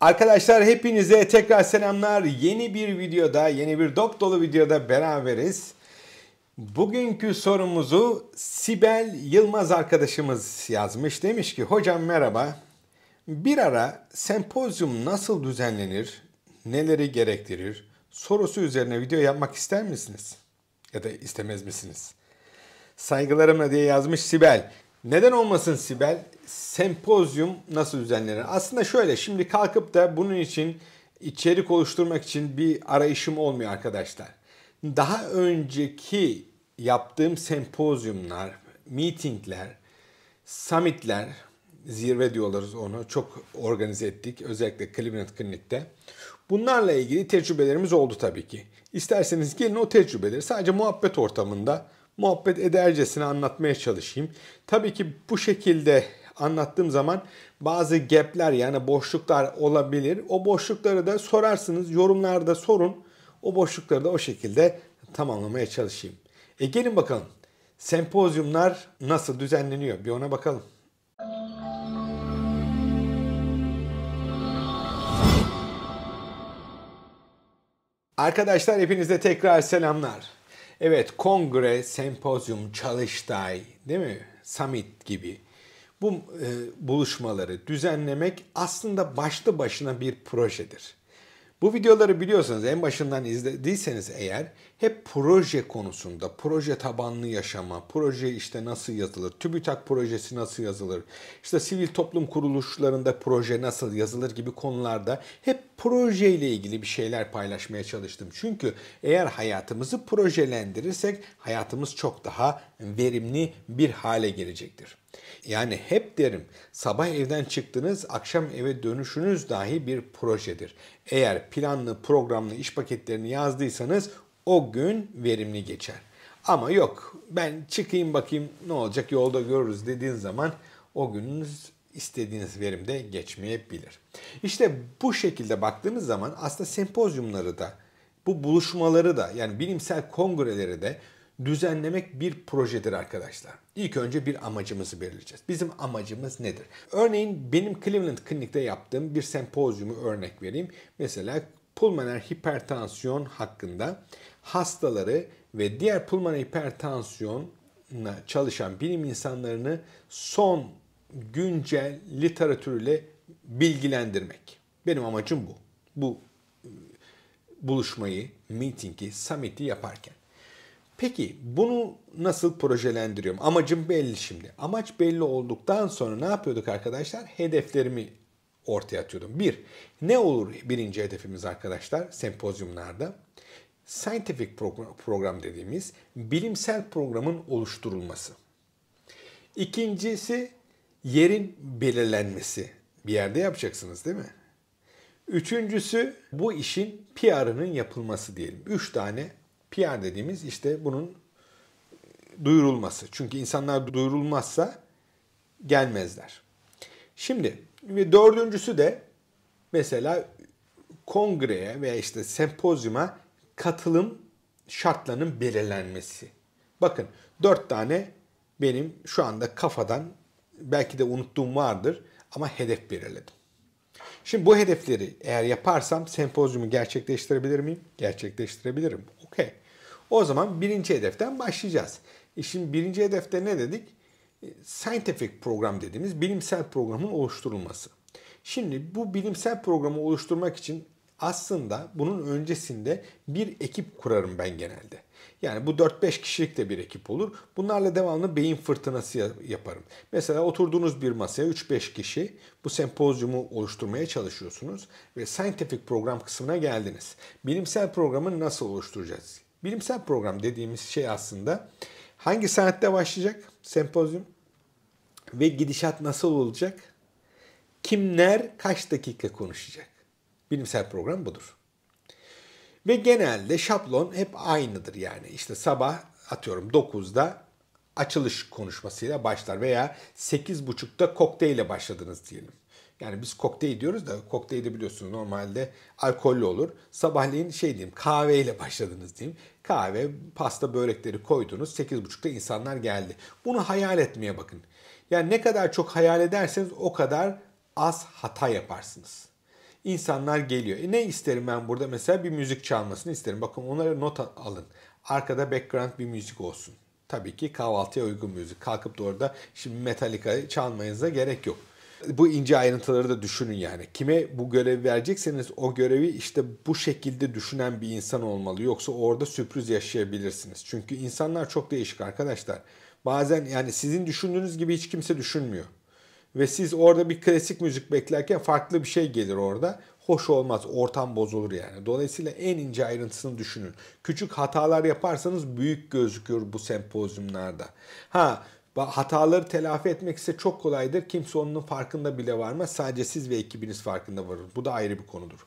Arkadaşlar hepinize tekrar selamlar. Yeni bir videoda, yeni bir dop dolu videoda beraberiz. Bugünkü sorumuzu Sibel Yılmaz arkadaşımız yazmış. Demiş ki hocam merhaba. Bir ara sempozyum nasıl düzenlenir, neleri gerektirir sorusu üzerine video yapmak ister misiniz? Ya da istemez misiniz? Saygılarımla diye yazmış Sibel. Neden olmasın Sibel? Sempozyum nasıl düzenlenir? Aslında şöyle şimdi kalkıp da bunun için içerik oluşturmak için bir arayışım olmuyor arkadaşlar. Daha önceki yaptığım sempozyumlar, meetingler, summitler, zirve diyorlarız onu çok organize ettik özellikle Cleveland Klinik'te. Bunlarla ilgili tecrübelerimiz oldu tabii ki. İsterseniz gelin o tecrübeleri sadece muhabbet ortamında muhabbet edercesine anlatmaya çalışayım. Tabii ki bu şekilde anlattığım zaman bazı gapler yani boşluklar olabilir. O boşlukları da sorarsınız, yorumlarda sorun. O boşlukları da o şekilde tamamlamaya çalışayım. E gelin bakalım. Sempozyumlar nasıl düzenleniyor? Bir ona bakalım. Arkadaşlar hepinize tekrar selamlar. Evet kongre, sempozyum, çalıştay değil mi? Summit gibi bu e, buluşmaları düzenlemek aslında başlı başına bir projedir. Bu videoları biliyorsanız en başından izlediyseniz eğer hep proje konusunda, proje tabanlı yaşama, proje işte nasıl yazılır, TÜBİTAK projesi nasıl yazılır, işte sivil toplum kuruluşlarında proje nasıl yazılır gibi konularda hep projeyle ilgili bir şeyler paylaşmaya çalıştım. Çünkü eğer hayatımızı projelendirirsek hayatımız çok daha verimli bir hale gelecektir. Yani hep derim sabah evden çıktınız akşam eve dönüşünüz dahi bir projedir. Eğer planlı programlı iş paketlerini yazdıysanız o gün verimli geçer. Ama yok ben çıkayım bakayım ne olacak yolda görürüz dediğin zaman o gününüz istediğiniz verimde geçmeyebilir. İşte bu şekilde baktığımız zaman aslında sempozyumları da bu buluşmaları da yani bilimsel kongreleri de düzenlemek bir projedir arkadaşlar. İlk önce bir amacımızı belirleyeceğiz. Bizim amacımız nedir? Örneğin benim Cleveland Clinic'te yaptığım bir sempozyumu örnek vereyim. Mesela pulmoner hipertansiyon hakkında hastaları ve diğer pulmoner hipertansiyonla çalışan bilim insanlarını son güncel literatürle bilgilendirmek. Benim amacım bu. Bu e, buluşmayı, meetingi, summit'i yaparken. Peki bunu nasıl projelendiriyorum? Amacım belli şimdi. Amaç belli olduktan sonra ne yapıyorduk arkadaşlar? Hedeflerimi ortaya atıyordum. Bir, ne olur birinci hedefimiz arkadaşlar sempozyumlarda? scientific program dediğimiz bilimsel programın oluşturulması. İkincisi yerin belirlenmesi. Bir yerde yapacaksınız değil mi? Üçüncüsü bu işin PR'ının yapılması diyelim. Üç tane PR dediğimiz işte bunun duyurulması. Çünkü insanlar duyurulmazsa gelmezler. Şimdi ve dördüncüsü de mesela kongreye veya işte sempozyuma katılım şartlarının belirlenmesi. Bakın dört tane benim şu anda kafadan belki de unuttuğum vardır ama hedef belirledim. Şimdi bu hedefleri eğer yaparsam sempozyumu gerçekleştirebilir miyim? Gerçekleştirebilirim. Okey. O zaman birinci hedeften başlayacağız. E şimdi birinci hedefte ne dedik? E, scientific program dediğimiz bilimsel programın oluşturulması. Şimdi bu bilimsel programı oluşturmak için aslında bunun öncesinde bir ekip kurarım ben genelde. Yani bu 4-5 kişilik de bir ekip olur. Bunlarla devamlı beyin fırtınası yaparım. Mesela oturduğunuz bir masaya 3-5 kişi bu sempozyumu oluşturmaya çalışıyorsunuz ve scientific program kısmına geldiniz. Bilimsel programı nasıl oluşturacağız? Bilimsel program dediğimiz şey aslında hangi saatte başlayacak sempozyum ve gidişat nasıl olacak? Kimler kaç dakika konuşacak? Bilimsel program budur. Ve genelde şablon hep aynıdır yani. İşte sabah atıyorum 9'da açılış konuşmasıyla başlar veya 8.30'da kokteyle başladınız diyelim. Yani biz kokteyl diyoruz da kokteyl de biliyorsunuz normalde alkollü olur. Sabahleyin şey diyeyim kahveyle başladınız diyeyim. Kahve, pasta, börekleri koydunuz. 8.30'da insanlar geldi. Bunu hayal etmeye bakın. Yani ne kadar çok hayal ederseniz o kadar az hata yaparsınız insanlar geliyor. E ne isterim ben burada? Mesela bir müzik çalmasını isterim. Bakın onlara not alın. Arkada background bir müzik olsun. Tabii ki kahvaltıya uygun müzik. Kalkıp da orada şimdi Metallica çalmanıza gerek yok. Bu ince ayrıntıları da düşünün yani. Kime bu görevi verecekseniz o görevi işte bu şekilde düşünen bir insan olmalı. Yoksa orada sürpriz yaşayabilirsiniz. Çünkü insanlar çok değişik arkadaşlar. Bazen yani sizin düşündüğünüz gibi hiç kimse düşünmüyor. Ve siz orada bir klasik müzik beklerken farklı bir şey gelir orada. Hoş olmaz, ortam bozulur yani. Dolayısıyla en ince ayrıntısını düşünün. Küçük hatalar yaparsanız büyük gözüküyor bu sempozyumlarda. Ha Hataları telafi etmek ise çok kolaydır. Kimse onun farkında bile varmaz. Sadece siz ve ekibiniz farkında varır. Bu da ayrı bir konudur.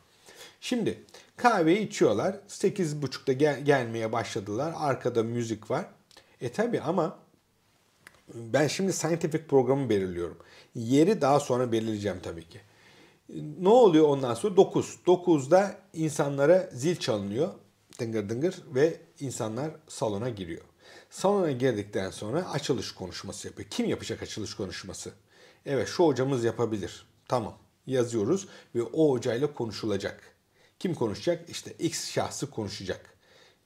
Şimdi kahveyi içiyorlar. 8.30'da gel gelmeye başladılar. Arkada müzik var. E tabi ama ben şimdi scientific programı belirliyorum. Yeri daha sonra belirleyeceğim tabii ki. Ne oluyor ondan sonra? 9. 9'da insanlara zil çalınıyor. Dıngır dıngır ve insanlar salona giriyor. Salona girdikten sonra açılış konuşması yapıyor. Kim yapacak açılış konuşması? Evet şu hocamız yapabilir. Tamam yazıyoruz ve o hocayla konuşulacak. Kim konuşacak? İşte X şahsı konuşacak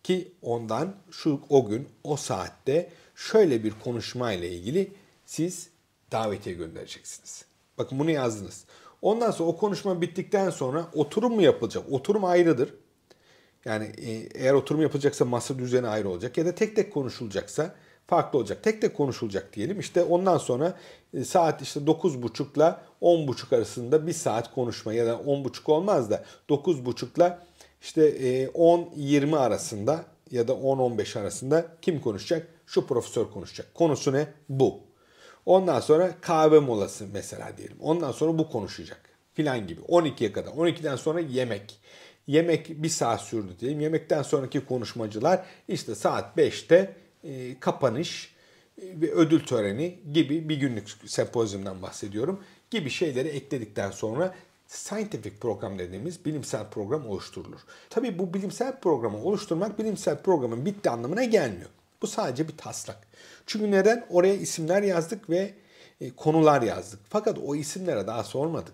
ki ondan şu o gün o saatte şöyle bir konuşma ile ilgili siz davetiye göndereceksiniz. Bakın bunu yazdınız. Ondan sonra o konuşma bittikten sonra oturum mu yapılacak? Oturum ayrıdır. Yani e, eğer oturum yapılacaksa masa düzeni ayrı olacak ya da tek tek konuşulacaksa farklı olacak. Tek tek konuşulacak diyelim. İşte ondan sonra e, saat işte 9.30 ile 10.30 arasında bir saat konuşma ya da 10.30 olmaz da 9.30 ile işte 10-20 e, arasında ya da 10-15 arasında kim konuşacak? Şu profesör konuşacak. Konusu ne? Bu. Ondan sonra kahve molası mesela diyelim. Ondan sonra bu konuşacak filan gibi. 12'ye kadar. 12'den sonra yemek. Yemek bir saat sürdü diyelim. Yemekten sonraki konuşmacılar işte saat 5'te e, kapanış e, ve ödül töreni gibi bir günlük sempozyumdan bahsediyorum gibi şeyleri ekledikten sonra scientific program dediğimiz bilimsel program oluşturulur. Tabi bu bilimsel programı oluşturmak bilimsel programın bitti anlamına gelmiyor. Bu sadece bir taslak. Çünkü neden? Oraya isimler yazdık ve e, konular yazdık. Fakat o isimlere daha sormadık.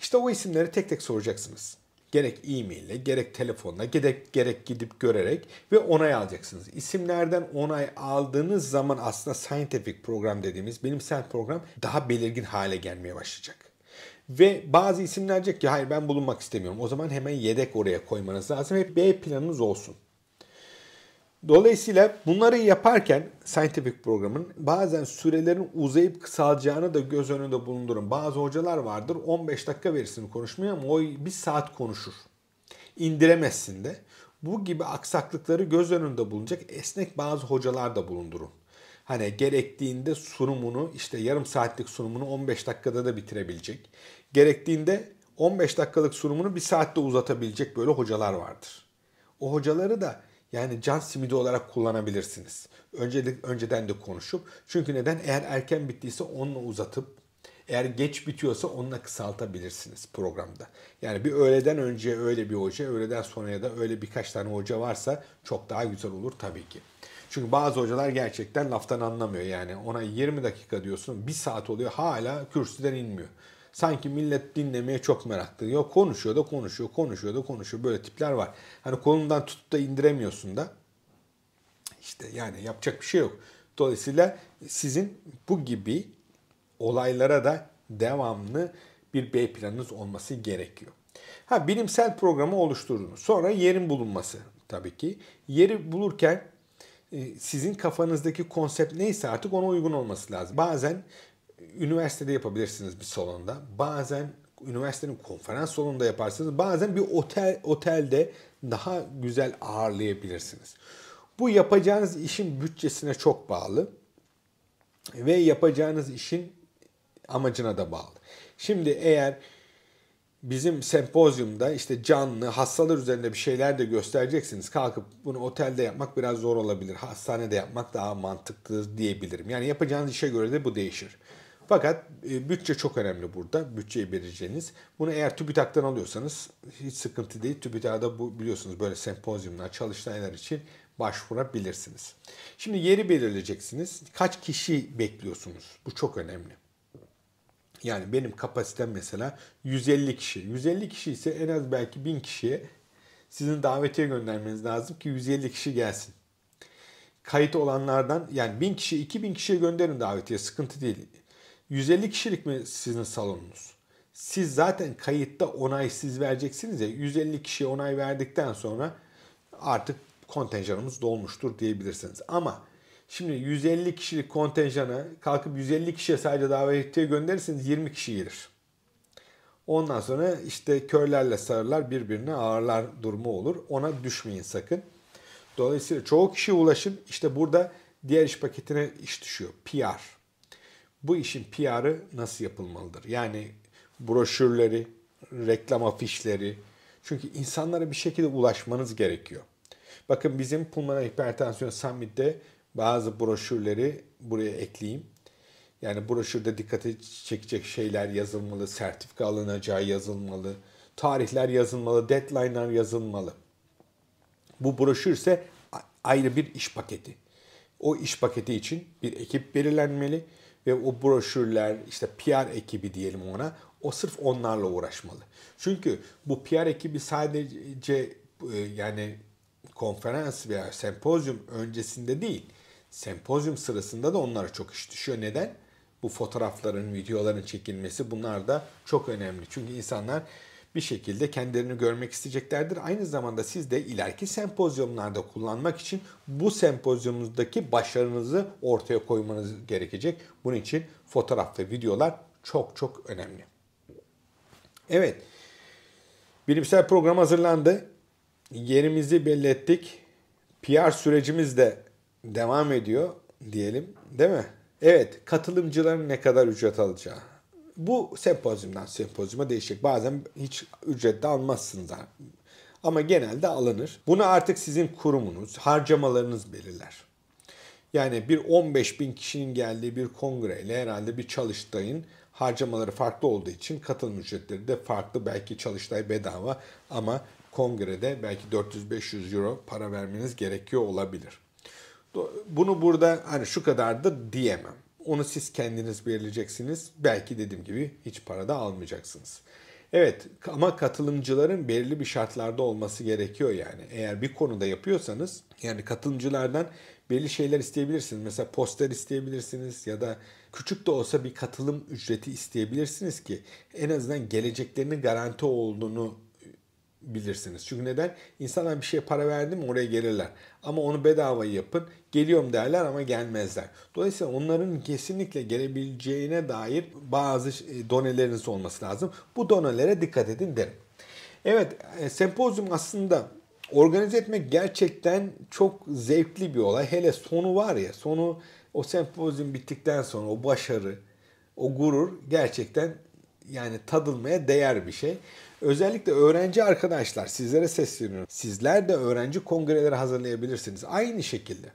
İşte o isimleri tek tek soracaksınız. Gerek e-mail ile, gerek telefonla, gerek, gerek gidip görerek ve onay alacaksınız. İsimlerden onay aldığınız zaman aslında scientific program dediğimiz bilimsel program daha belirgin hale gelmeye başlayacak. Ve bazı isimler diyecek ki hayır ben bulunmak istemiyorum. O zaman hemen yedek oraya koymanız lazım. Hep B planınız olsun. Dolayısıyla bunları yaparken scientific programın bazen sürelerin uzayıp kısalacağını da göz önünde bulundurun. Bazı hocalar vardır 15 dakika verirsin konuşmaya ama o bir saat konuşur. İndiremezsin de. Bu gibi aksaklıkları göz önünde bulunacak esnek bazı hocalar da bulundurun. Hani gerektiğinde sunumunu işte yarım saatlik sunumunu 15 dakikada da bitirebilecek. Gerektiğinde 15 dakikalık sunumunu bir saatte uzatabilecek böyle hocalar vardır. O hocaları da yani can simidi olarak kullanabilirsiniz. Öncelik önceden de konuşup. Çünkü neden? Eğer erken bittiyse onunla uzatıp eğer geç bitiyorsa onunla kısaltabilirsiniz programda. Yani bir öğleden önce öyle bir hoca, öğleden sonraya da öyle birkaç tane hoca varsa çok daha güzel olur tabii ki. Çünkü bazı hocalar gerçekten laftan anlamıyor yani. Ona 20 dakika diyorsun, 1 saat oluyor hala kürsüden inmiyor. Sanki millet dinlemeye çok meraklı. Yok konuşuyor da konuşuyor, konuşuyor da konuşuyor. Böyle tipler var. Hani kolundan tutup da indiremiyorsun da. İşte yani yapacak bir şey yok. Dolayısıyla sizin bu gibi olaylara da devamlı bir B planınız olması gerekiyor. Ha bilimsel programı oluşturdunuz. Sonra yerin bulunması tabii ki. Yeri bulurken e, sizin kafanızdaki konsept neyse artık ona uygun olması lazım. Bazen e, üniversitede yapabilirsiniz bir salonda. Bazen üniversitenin konferans salonunda yaparsınız. Bazen bir otel otelde daha güzel ağırlayabilirsiniz. Bu yapacağınız işin bütçesine çok bağlı ve yapacağınız işin amacına da bağlı. Şimdi eğer bizim sempozyumda işte canlı hastalar üzerinde bir şeyler de göstereceksiniz. Kalkıp bunu otelde yapmak biraz zor olabilir. Hastanede yapmak daha mantıklı diyebilirim. Yani yapacağınız işe göre de bu değişir. Fakat e, bütçe çok önemli burada. Bütçeyi belirleyeceğiniz. Bunu eğer TÜBİTAK'tan alıyorsanız hiç sıkıntı değil. TÜBİTAK'da bu biliyorsunuz böyle sempozyumlar, çalıştaylar için başvurabilirsiniz. Şimdi yeri belirleyeceksiniz. Kaç kişi bekliyorsunuz? Bu çok önemli. Yani benim kapasitem mesela 150 kişi. 150 kişi ise en az belki 1000 kişiye sizin davetiye göndermeniz lazım ki 150 kişi gelsin. Kayıt olanlardan yani 1000 kişi 2000 kişiye gönderin davetiye sıkıntı değil. 150 kişilik mi sizin salonunuz? Siz zaten kayıtta onay siz vereceksiniz ya 150 kişiye onay verdikten sonra artık kontenjanımız dolmuştur diyebilirsiniz. Ama Şimdi 150 kişilik kontenjana kalkıp 150 kişiye sadece davetiye gönderirseniz 20 kişi gelir. Ondan sonra işte körlerle sarılar birbirine ağırlar durumu olur. Ona düşmeyin sakın. Dolayısıyla çoğu kişiye ulaşın. İşte burada diğer iş paketine iş düşüyor. PR. Bu işin PR'ı nasıl yapılmalıdır? Yani broşürleri, reklam afişleri. Çünkü insanlara bir şekilde ulaşmanız gerekiyor. Bakın bizim pulmoner hipertansiyon summit'te bazı broşürleri buraya ekleyeyim. Yani broşürde dikkate çekecek şeyler yazılmalı, sertifika alınacağı yazılmalı, tarihler yazılmalı, deadline'lar yazılmalı. Bu broşür ise ayrı bir iş paketi. O iş paketi için bir ekip belirlenmeli ve o broşürler işte PR ekibi diyelim ona o sırf onlarla uğraşmalı. Çünkü bu PR ekibi sadece e, yani konferans veya sempozyum öncesinde değil Sempozyum sırasında da onlara çok iş düşüyor. Neden? Bu fotoğrafların, videoların çekilmesi bunlar da çok önemli. Çünkü insanlar bir şekilde kendilerini görmek isteyeceklerdir. Aynı zamanda siz de ileriki sempozyumlarda kullanmak için bu sempozyumuzdaki başarınızı ortaya koymanız gerekecek. Bunun için fotoğraf ve videolar çok çok önemli. Evet, bilimsel program hazırlandı. Yerimizi belli ettik. PR sürecimiz de devam ediyor diyelim değil mi? Evet katılımcıların ne kadar ücret alacağı. Bu sempozyumdan sempozyuma değişecek. Bazen hiç ücret de almazsınız ama genelde alınır. Bunu artık sizin kurumunuz, harcamalarınız belirler. Yani bir 15 bin kişinin geldiği bir kongreyle herhalde bir çalıştayın harcamaları farklı olduğu için katılım ücretleri de farklı. Belki çalıştay bedava ama kongrede belki 400-500 euro para vermeniz gerekiyor olabilir. Bunu burada hani şu kadardır diyemem. Onu siz kendiniz belirleyeceksiniz. Belki dediğim gibi hiç para da almayacaksınız. Evet ama katılımcıların belirli bir şartlarda olması gerekiyor yani. Eğer bir konuda yapıyorsanız yani katılımcılardan belli şeyler isteyebilirsiniz. Mesela poster isteyebilirsiniz ya da küçük de olsa bir katılım ücreti isteyebilirsiniz ki en azından geleceklerinin garanti olduğunu bilirsiniz. Çünkü neden? İnsanlar bir şeye para verdi mi oraya gelirler. Ama onu bedava yapın. Geliyorum derler ama gelmezler. Dolayısıyla onların kesinlikle gelebileceğine dair bazı e, doneleriniz olması lazım. Bu donelere dikkat edin derim. Evet, e, sempozyum aslında organize etmek gerçekten çok zevkli bir olay. Hele sonu var ya, sonu o sempozyum bittikten sonra o başarı, o gurur gerçekten yani tadılmaya değer bir şey. Özellikle öğrenci arkadaşlar sizlere sesleniyorum. Sizler de öğrenci kongreleri hazırlayabilirsiniz. Aynı şekilde.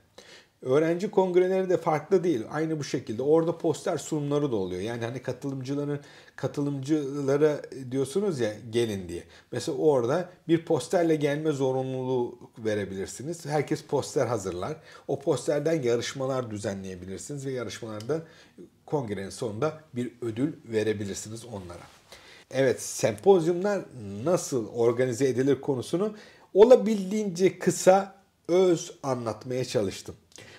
Öğrenci kongreleri de farklı değil. Aynı bu şekilde. Orada poster sunumları da oluyor. Yani hani katılımcıların katılımcılara diyorsunuz ya gelin diye. Mesela orada bir posterle gelme zorunluluğu verebilirsiniz. Herkes poster hazırlar. O posterden yarışmalar düzenleyebilirsiniz ve yarışmalarda kongrenin sonunda bir ödül verebilirsiniz onlara. Evet sempozyumlar nasıl organize edilir konusunu olabildiğince kısa öz anlatmaya çalıştım.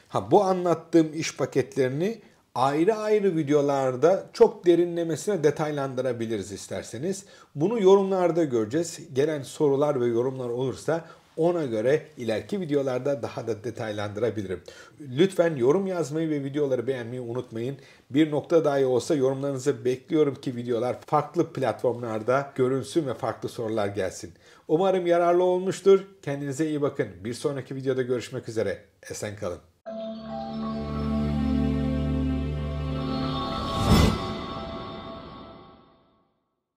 Ha bu anlattığım iş paketlerini ayrı ayrı videolarda çok derinlemesine detaylandırabiliriz isterseniz. Bunu yorumlarda göreceğiz. Gelen sorular ve yorumlar olursa ona göre ileriki videolarda daha da detaylandırabilirim. Lütfen yorum yazmayı ve videoları beğenmeyi unutmayın. Bir nokta dahi olsa yorumlarınızı bekliyorum ki videolar farklı platformlarda görünsün ve farklı sorular gelsin. Umarım yararlı olmuştur. Kendinize iyi bakın. Bir sonraki videoda görüşmek üzere. Esen kalın.